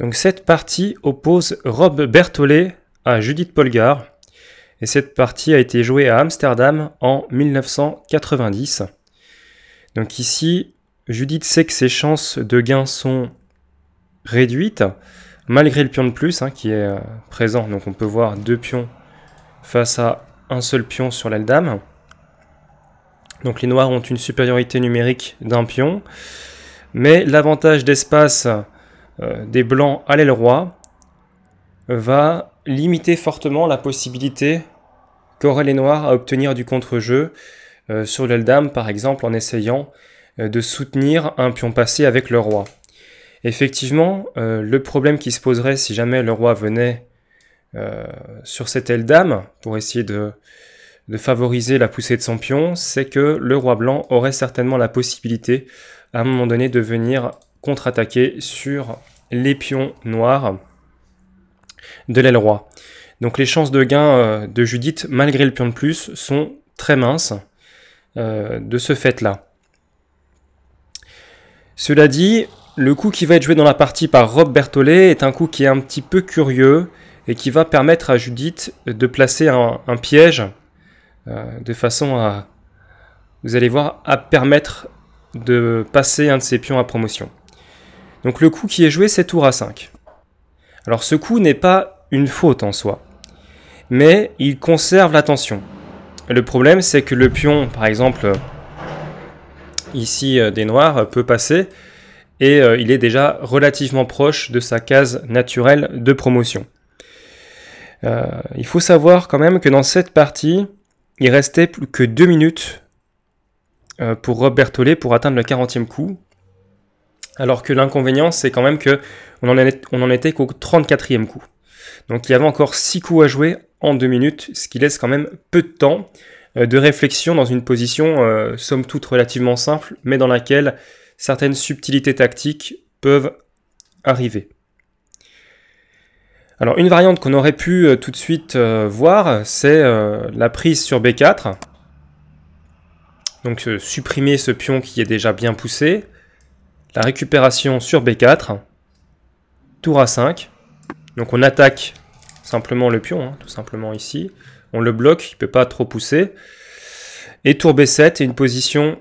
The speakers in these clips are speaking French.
Donc cette partie oppose Rob Berthollet à Judith Polgar. Et cette partie a été jouée à Amsterdam en 1990. Donc ici, Judith sait que ses chances de gain sont réduites, malgré le pion de plus hein, qui est euh, présent. Donc on peut voir deux pions face à un seul pion sur l'aile dame. Donc les noirs ont une supériorité numérique d'un pion. Mais l'avantage d'espace euh, des blancs à l'aile roi va limiter fortement la possibilité qu'auraient les noirs à obtenir du contre-jeu euh, sur l'aile dame par exemple en essayant euh, de soutenir un pion passé avec le roi. Effectivement, le problème qui se poserait si jamais le roi venait sur cette aile dame pour essayer de, de, favoriser la poussée de son pion, c'est que le roi blanc aurait certainement la possibilité à un moment donné de venir contre-attaquer sur les pions noirs de l'aile roi. Donc les chances de gain euh, de Judith, malgré le pion de plus, sont très minces euh, de ce fait-là. Cela dit, le coup qui va être joué dans la partie par Rob Berthollet est un coup qui est un petit peu curieux et qui va permettre à Judith de placer un, piège euh, de façon à, vous allez voir, à permettre de passer un de ses pions à promotion. Donc le coup qui est joué, c'est tour à 5. Alors ce coup n'est pas une faute en soi, mais il conserve l'attention. Le problème, c'est que le pion, par exemple, ici euh, des noirs, peut passer, et euh, il est déjà relativement proche de sa case naturelle de promotion. Euh, il faut savoir quand même que dans cette partie, il restait plus que 2 minutes pour Robert Berthollet pour atteindre le 40e coup, alors que l'inconvénient, c'est quand même que on en, était qu'au 34e coup. Donc il y avait encore 6 coups à jouer en 2 minutes, ce qui laisse quand même peu de temps euh, de réflexion dans une position euh, somme toute relativement simple, mais dans laquelle certaines subtilités tactiques peuvent arriver. Alors une variante qu'on aurait pu euh, tout de suite voir, c'est la prise sur B4. Donc supprimer ce pion qui est déjà bien poussé, la récupération sur B4, tour A5, donc on attaque simplement le pion, hein, tout simplement ici, on le bloque, il ne peut pas trop pousser, et tour B7 est une position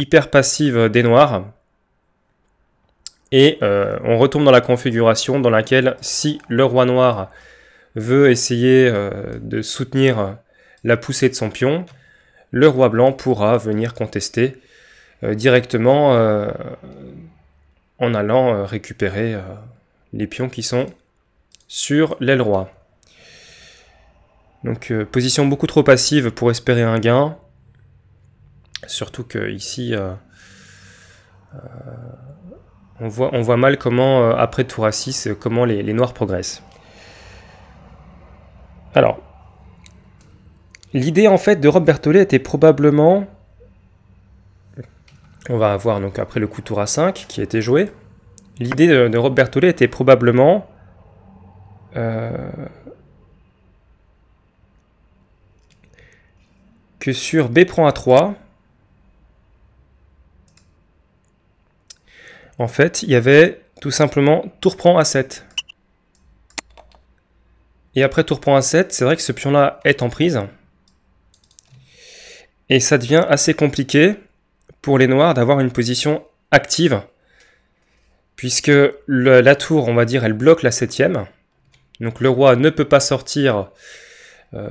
hyper passive des noirs, et euh, on retourne dans la configuration dans laquelle si le roi noir veut essayer euh, de soutenir la poussée de son pion, le roi blanc pourra venir contester euh, directement euh, en allant euh, récupérer les pions qui sont sur l'aile roi. Donc position beaucoup trop passive pour espérer un gain. Surtout que ici, on, voit, on, voit, mal comment, après tour à 6, comment les, les, noirs progressent. Alors, l'idée en fait de Rob Berthollet était probablement on va avoir donc après le coup tour à 5 qui a été joué. L'idée de, Robert était probablement euh, que sur B prend A3, en fait, il y avait tout simplement tour prend A7. Et après tour prend A7, c'est vrai que ce pion-là est en prise. Et ça devient assez compliqué les noirs d'avoir une position active, puisque la tour, on va dire, elle bloque la septième. Donc le roi ne peut pas sortir euh,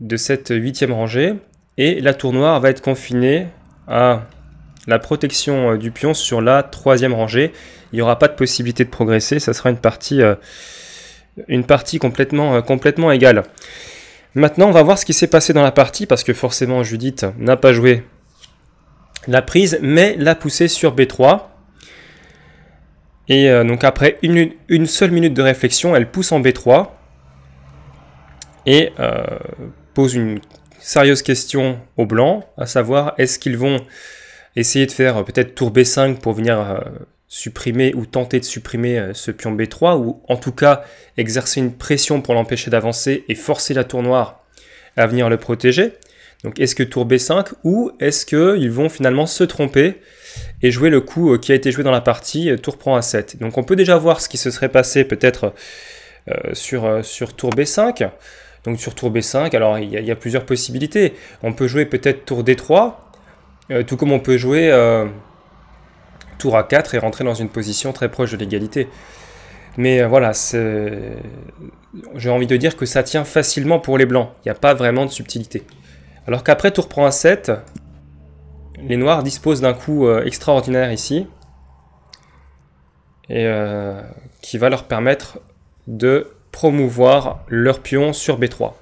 de cette huitième rangée, et la tour noire va être confinée à la protection euh, du pion sur la troisième rangée. Il n'y aura pas de possibilité de progresser, ça sera une partie, euh, une partie complètement, complètement égale. Maintenant, on va voir ce qui s'est passé dans la partie, parce que forcément Judith n'a pas joué la prise, mais la poussée sur B3. Et euh, donc après une, seule minute de réflexion, elle pousse en B3 et euh, pose une sérieuse question aux blancs, à savoir est-ce qu'ils vont essayer de faire euh, peut-être tour B5 pour venir supprimer ou tenter de supprimer ce pion B3 ou en tout cas exercer une pression pour l'empêcher d'avancer et forcer la tour noire à venir le protéger donc est-ce que tour B5 ou est-ce qu'ils vont finalement se tromper et jouer le coup euh, qui a été joué dans la partie, euh, tour prend A7. Donc on peut déjà voir ce qui se serait passé peut-être euh, sur, sur tour B5. Donc sur tour B5, alors il y, a plusieurs possibilités. On peut jouer peut-être tour D3, tout comme on peut jouer tour A4 et rentrer dans une position très proche de l'égalité. Mais voilà, j'ai envie de dire que ça tient facilement pour les blancs. Il n'y a pas vraiment de subtilité. Alors qu'après tour prend un 7, les noirs disposent d'un coup euh, extraordinaire ici, et euh, qui va leur permettre de promouvoir leur pion sur B3.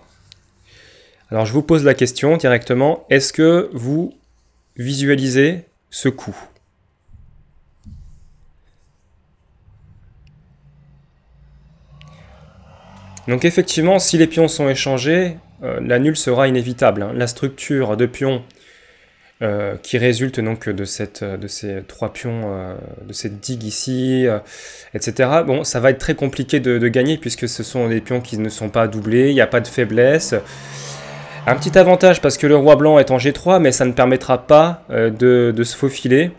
Alors je vous pose la question directement, est-ce que vous visualisez ce coup Donc effectivement, si les pions sont échangés, euh, la nulle sera inévitable. Hein. La structure de pions euh, qui résulte donc de, cette, euh, de ces trois pions, de cette digue ici, etc. Bon, ça va être très compliqué de, gagner puisque ce sont des pions qui ne sont pas doublés, il n'y a pas de faiblesse. Un petit avantage parce que le roi blanc est en G3, mais ça ne permettra pas de, se faufiler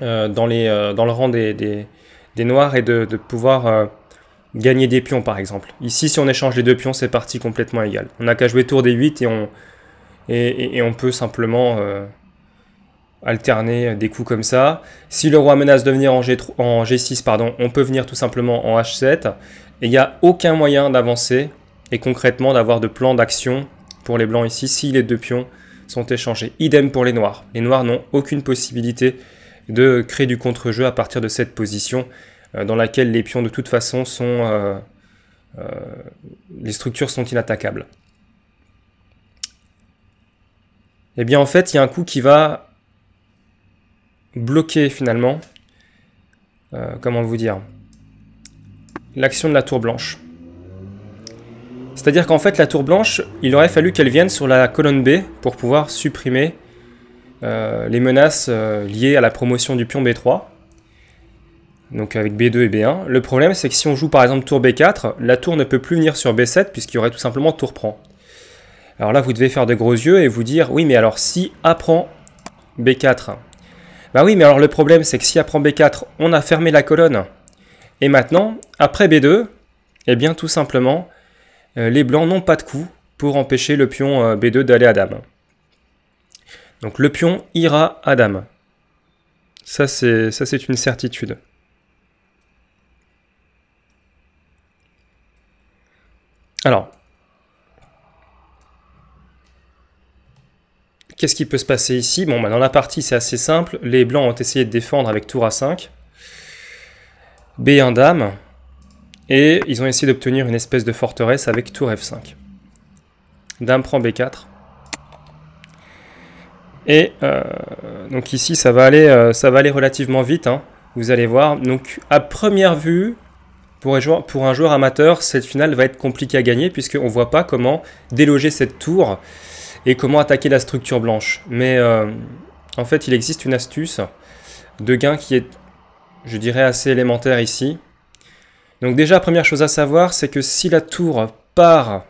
dans, le rang des noirs et de, pouvoir gagner des pions par exemple. Ici, si on échange les deux pions, c'est parti complètement égal. On n'a qu'à jouer tour des 8 et on, et, on peut simplement euh, alterner des coups comme ça. Si le roi menace de venir en, G, en G6, pardon, on peut venir tout simplement en H7. Et il n'y a aucun moyen d'avancer et concrètement d'avoir de plan d'action pour les blancs ici si les deux pions sont échangés. Idem pour les noirs. Les noirs n'ont aucune possibilité de créer du contre-jeu à partir de cette position. Euh, dans laquelle les pions de toute façon sont... Euh, euh, les structures sont inattaquables. Et eh bien en fait, il y a un coup qui va bloquer finalement, comment vous dire, l'action de la tour blanche. C'est-à-dire qu'en fait, la tour blanche, il aurait fallu qu'elle vienne sur la colonne B pour pouvoir supprimer les menaces liées à la promotion du pion B3 donc avec B2 et B1. Le problème, c'est que si on joue par exemple tour B4, la tour ne peut plus venir sur B7 puisqu'il y aurait tout simplement tour prend. Alors là, vous devez faire de gros yeux et vous dire, oui, mais alors si A prend B4, bah oui, mais alors le problème, c'est que si A prend B4, on a fermé la colonne. Et maintenant, après B2, eh bien tout simplement, euh, les blancs n'ont pas de coup pour empêcher le pion euh, B2 d'aller à dame. Donc le pion ira à dame. Ça, c'est une certitude. Alors, qu'est-ce qui peut se passer ici Bon, bah, dans la partie, c'est assez simple. Les blancs ont essayé de défendre avec tour a 5. B1 dame. Et ils ont essayé d'obtenir une espèce de forteresse avec tour F5. Dame prend B4. Et euh, donc ici, ça va aller, euh, ça va aller relativement vite. Hein. vous allez voir. Donc à première vue, pour un, joueur, amateur, cette finale va être compliquée à gagner puisqu'on ne voit pas comment déloger cette tour et comment attaquer la structure blanche. Mais euh, en fait, il existe une astuce de gain qui est, je dirais, assez élémentaire ici. Donc déjà, première chose à savoir, c'est que si la tour part,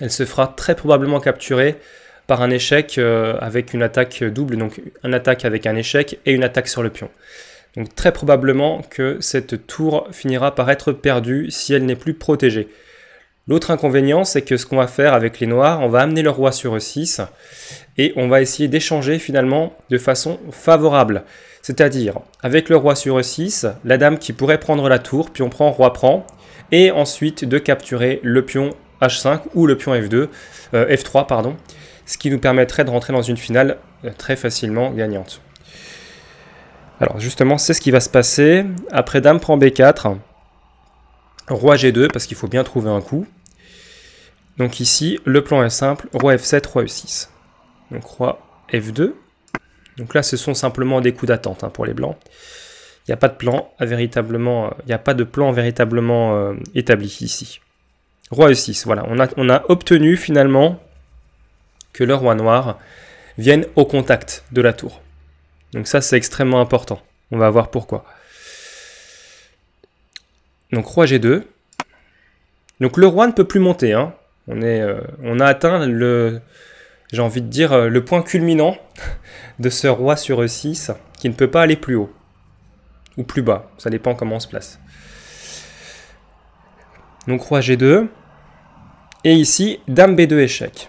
elle se fera très probablement capturer par un échec euh, avec une attaque double, donc une attaque avec un échec et une attaque sur le pion. Donc très probablement que cette tour finira par être perdue si elle n'est plus protégée. L'autre inconvénient, c'est que ce qu'on va faire avec les noirs, on va amener le roi sur e6 et on va essayer d'échanger finalement de façon favorable. C'est-à-dire, avec le roi sur e6, la dame qui pourrait prendre la tour, puis on prend, roi prend, et ensuite de capturer le pion h5 ou le pion f2, euh, f3, pardon, ce qui nous permettrait de rentrer dans une finale euh, très facilement gagnante. Alors justement, c'est ce qui va se passer. Après dame prend b4, roi g2, parce qu'il faut bien trouver un coup. Donc ici, le plan est simple, roi f7, roi e6. Donc roi f2. Donc là, ce sont simplement des coups d'attente hein, pour les blancs. Il n'y a pas de plan euh, véritablement, euh, il n'y a pas de plan véritablement euh, établi ici. Roi e6, voilà. On a, on a obtenu finalement que le roi noir vienne au contact de la tour. Donc ça, c'est extrêmement important. On va voir pourquoi. Donc roi g2. Donc le roi ne peut plus monter. Hein. On, est, euh, on a atteint le, j'ai envie de dire, euh, le point culminant de ce roi sur e6 qui ne peut pas aller plus haut. Ou plus bas, ça dépend comment on se place. Donc roi g2. Et ici, dame b2 échec.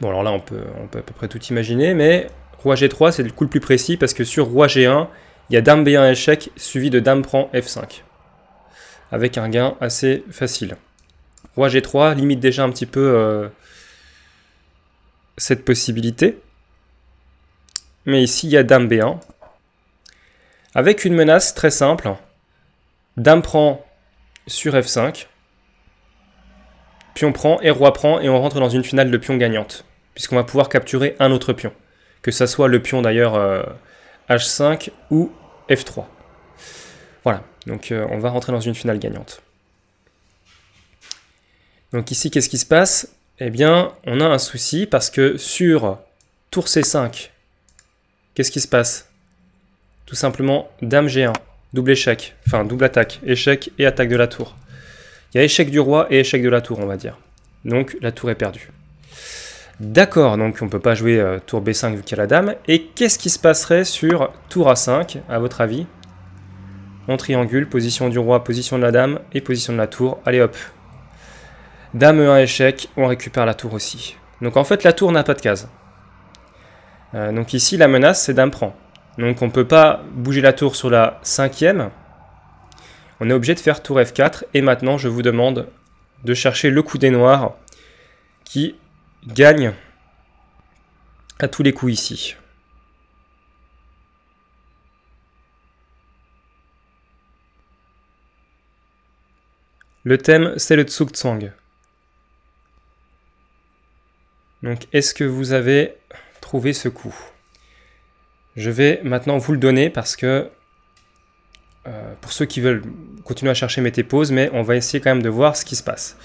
Bon, alors là, on peut, on peut à peu près tout imaginer, mais Roi G3, c'est le coup le plus précis parce que sur Roi G1, il y a Dame B1 échec suivi de Dame prend F5. Avec un gain assez facile. Roi G3 limite déjà un petit peu euh, cette possibilité. Mais ici, il y a Dame B1. Avec une menace très simple. Dame prend sur F5. Pion prend et Roi prend et on rentre dans une finale de pion gagnante puisqu'on va pouvoir capturer un autre pion, que ça soit le pion d'ailleurs H5 euh, ou F3. Voilà, donc euh, on va rentrer dans une finale gagnante. Donc ici, qu'est-ce qui se passe Eh bien, on a un souci parce que sur tour C5, qu'est-ce qui se passe Tout simplement, dame G1, double échec, enfin double attaque, échec et attaque de la tour. Il y a échec du roi et échec de la tour, on va dire. Donc la tour est perdue. D'accord, donc on ne peut pas jouer euh, tour B5 vu qu'il y a la dame. Et qu'est-ce qui se passerait sur tour A5, à votre avis On triangule, position du roi, position de la dame et position de la tour. Allez hop Dame E1 échec, on récupère la tour aussi. Donc en fait, la tour n'a pas de case. Euh, donc ici, la menace, c'est dame prend. Donc on ne peut pas bouger la tour sur la cinquième. On est obligé de faire tour F4. Et maintenant, je vous demande de chercher le coup des noirs qui gagne à tous les coups ici. Le thème, c'est le Tsang. Donc, est-ce que vous avez trouvé ce coup Je vais maintenant vous le donner parce que, euh, pour ceux qui veulent continuer à chercher, mettez pause, mais on va essayer quand même de voir ce qui se passe.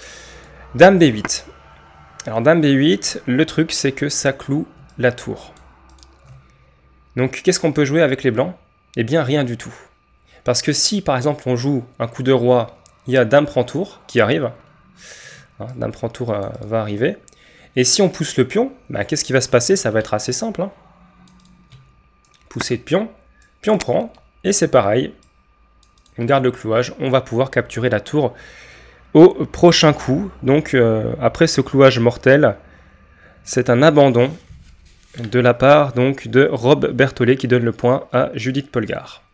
Dame des 8 alors dame b8, le truc c'est que ça cloue la tour. Donc qu'est-ce qu'on peut jouer avec les blancs Eh bien rien du tout. Parce que si par exemple on joue un coup de roi, il y a dame prend tour qui arrive. Hein, dame prend tour euh, va arriver. Et si on pousse le pion, ben, qu'est-ce qui va se passer Ça va être assez simple. Hein. Pousser de pion, pion prend, et c'est pareil. On garde le clouage, on va pouvoir capturer la tour au prochain coup. Donc euh, après ce clouage mortel, c'est un abandon de la part donc de Rob Berthollet qui donne le point à Judith Polgar.